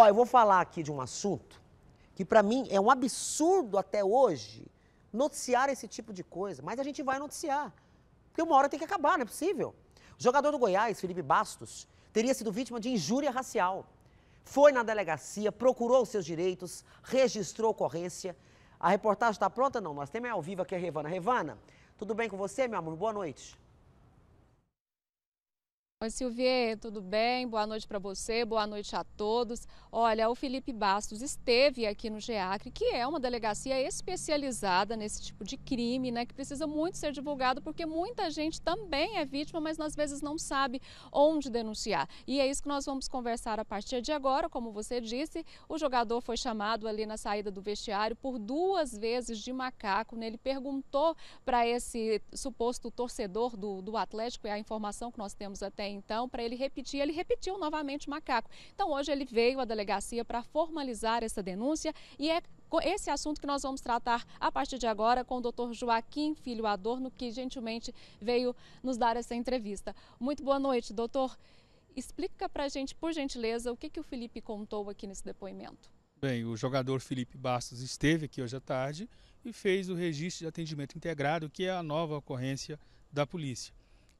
Ó, eu vou falar aqui de um assunto que para mim é um absurdo até hoje noticiar esse tipo de coisa, mas a gente vai noticiar. Porque uma hora tem que acabar, não é possível. O jogador do Goiás, Felipe Bastos, teria sido vítima de injúria racial. Foi na delegacia, procurou os seus direitos, registrou ocorrência. A reportagem está pronta? Não, nós temos é ao vivo aqui a Revana. Revana, tudo bem com você, meu amor? Boa noite. Oi, Silvier, tudo bem? Boa noite para você, boa noite a todos. Olha, o Felipe Bastos esteve aqui no GEACRE, que é uma delegacia especializada nesse tipo de crime, né? Que precisa muito ser divulgado, porque muita gente também é vítima, mas às vezes não sabe onde denunciar. E é isso que nós vamos conversar a partir de agora. Como você disse, o jogador foi chamado ali na saída do vestiário por duas vezes de macaco. Né? Ele perguntou para esse suposto torcedor do, do Atlético, é a informação que nós temos até então, para ele repetir, ele repetiu novamente o macaco. Então, hoje ele veio à delegacia para formalizar essa denúncia e é esse assunto que nós vamos tratar a partir de agora com o doutor Joaquim Filho Adorno, que gentilmente veio nos dar essa entrevista. Muito boa noite, doutor. Explica para a gente, por gentileza, o que, que o Felipe contou aqui nesse depoimento. Bem, o jogador Felipe Bastos esteve aqui hoje à tarde e fez o registro de atendimento integrado, que é a nova ocorrência da polícia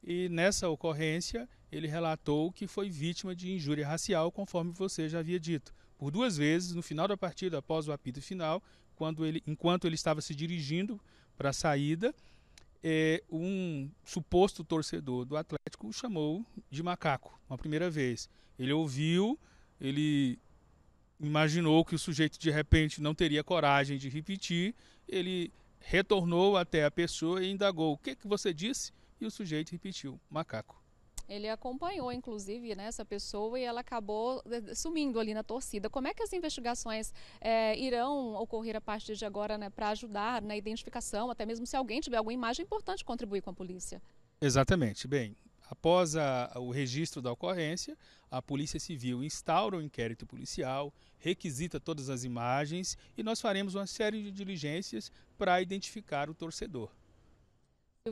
e nessa ocorrência ele relatou que foi vítima de injúria racial, conforme você já havia dito. Por duas vezes, no final da partida, após o apito final, quando ele, enquanto ele estava se dirigindo para a saída, é um suposto torcedor do Atlético o chamou de macaco, uma primeira vez. Ele ouviu, ele imaginou que o sujeito de repente não teria coragem de repetir, ele retornou até a pessoa e indagou: O que, que você disse? e o sujeito repetiu macaco. Ele acompanhou, inclusive, né, essa pessoa e ela acabou eh, eh, sumindo ali na torcida. Como é que as investigações é, irão ocorrer a partir de agora né, para ajudar na identificação, até mesmo se alguém tiver alguma imagem importante contribuir com a polícia? Exatamente. Bem, após a, o registro da ocorrência, a Polícia Civil instaura o um inquérito policial, requisita todas as imagens e nós faremos uma série de diligências para identificar o torcedor.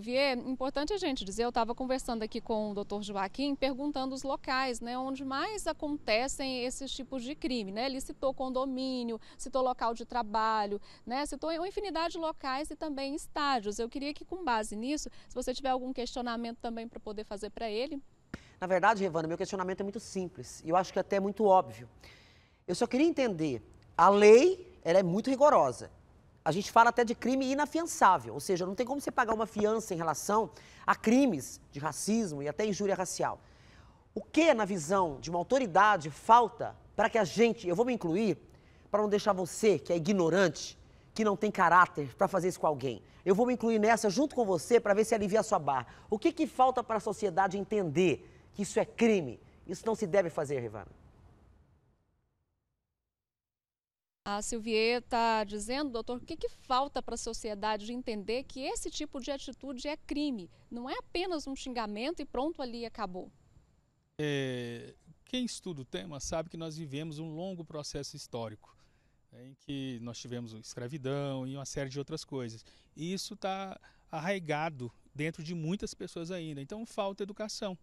Vier, é importante a gente dizer, eu estava conversando aqui com o doutor Joaquim, perguntando os locais, né, onde mais acontecem esses tipos de crime, né? Ele citou condomínio, citou local de trabalho, né? Citou uma infinidade de locais e também estádios. Eu queria que, com base nisso, se você tiver algum questionamento também para poder fazer para ele. Na verdade, Revana, meu questionamento é muito simples e eu acho que até é muito óbvio. Eu só queria entender, a lei, ela é muito rigorosa a gente fala até de crime inafiançável, ou seja, não tem como você pagar uma fiança em relação a crimes de racismo e até injúria racial. O que, na visão de uma autoridade, falta para que a gente, eu vou me incluir, para não deixar você, que é ignorante, que não tem caráter, para fazer isso com alguém? Eu vou me incluir nessa junto com você para ver se alivia a sua barra. O que, que falta para a sociedade entender que isso é crime? Isso não se deve fazer, Rivana. A Silvier está dizendo, doutor, o que, que falta para a sociedade entender que esse tipo de atitude é crime? Não é apenas um xingamento e pronto, ali acabou. É, quem estuda o tema sabe que nós vivemos um longo processo histórico, né, em que nós tivemos escravidão e uma série de outras coisas. E isso está arraigado dentro de muitas pessoas ainda. Então falta educação.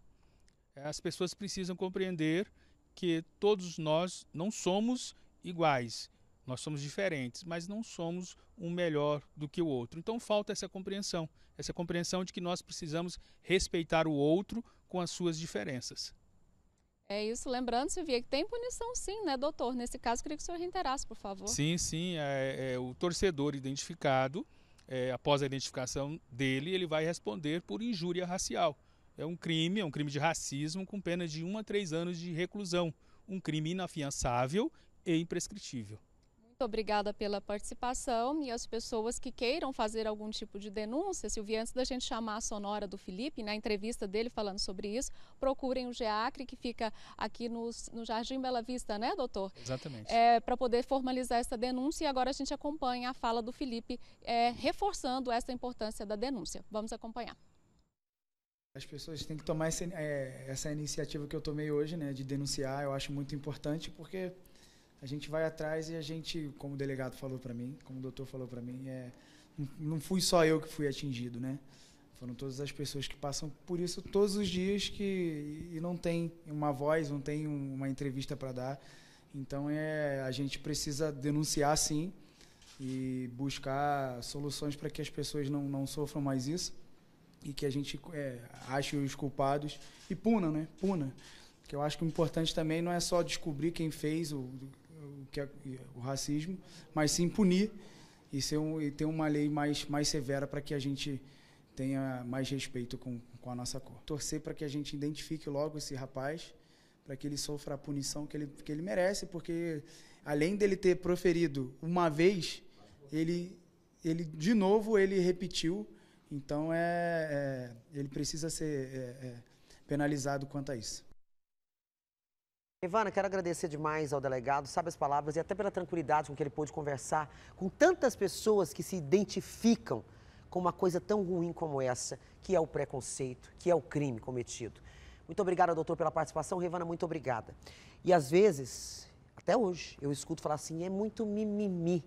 É, as pessoas precisam compreender que todos nós não somos iguais nós somos diferentes, mas não somos um melhor do que o outro. Então falta essa compreensão, essa compreensão de que nós precisamos respeitar o outro com as suas diferenças. É isso, lembrando, Silvia, que tem punição sim, né, doutor? Nesse caso, queria que o senhor reiterasse, por favor. Sim, sim. É, é, o torcedor identificado, é, após a identificação dele, ele vai responder por injúria racial. É um crime, é um crime de racismo com pena de 1 a 3 anos de reclusão. Um crime inafiançável e imprescritível obrigada pela participação e as pessoas que queiram fazer algum tipo de denúncia, Silvia, antes da gente chamar a sonora do Felipe, na né, entrevista dele falando sobre isso, procurem o GEACRE, que fica aqui no no Jardim Bela Vista, né, doutor? Exatamente. É, Para poder formalizar essa denúncia e agora a gente acompanha a fala do Felipe, é, reforçando essa importância da denúncia. Vamos acompanhar. As pessoas têm que tomar é, essa iniciativa que eu tomei hoje, né, de denunciar, eu acho muito importante, porque a gente vai atrás e a gente, como o delegado falou para mim, como o doutor falou para mim, é, não fui só eu que fui atingido, né? Foram todas as pessoas que passam por isso todos os dias que e não tem uma voz, não tem uma entrevista para dar. Então é a gente precisa denunciar sim e buscar soluções para que as pessoas não, não sofram mais isso e que a gente é, ache os culpados e puna, né? Puna. Que eu acho que o importante também não é só descobrir quem fez o que é o racismo, mas sim punir e, ser um, e ter uma lei mais, mais severa para que a gente tenha mais respeito com, com a nossa cor. Torcer para que a gente identifique logo esse rapaz, para que ele sofra a punição que ele, que ele merece, porque além dele ter proferido uma vez, ele, ele de novo ele repetiu. Então é, é ele precisa ser é, é, penalizado quanto a isso. Ivana, quero agradecer demais ao delegado, sabe as palavras e até pela tranquilidade com que ele pôde conversar com tantas pessoas que se identificam com uma coisa tão ruim como essa, que é o preconceito, que é o crime cometido. Muito obrigada, doutor, pela participação. Rivana, muito obrigada. E às vezes, até hoje, eu escuto falar assim, é muito mimimi.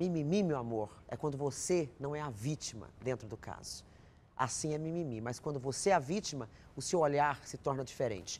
Mimimi, meu amor, é quando você não é a vítima dentro do caso. Assim é mimimi, mas quando você é a vítima, o seu olhar se torna diferente.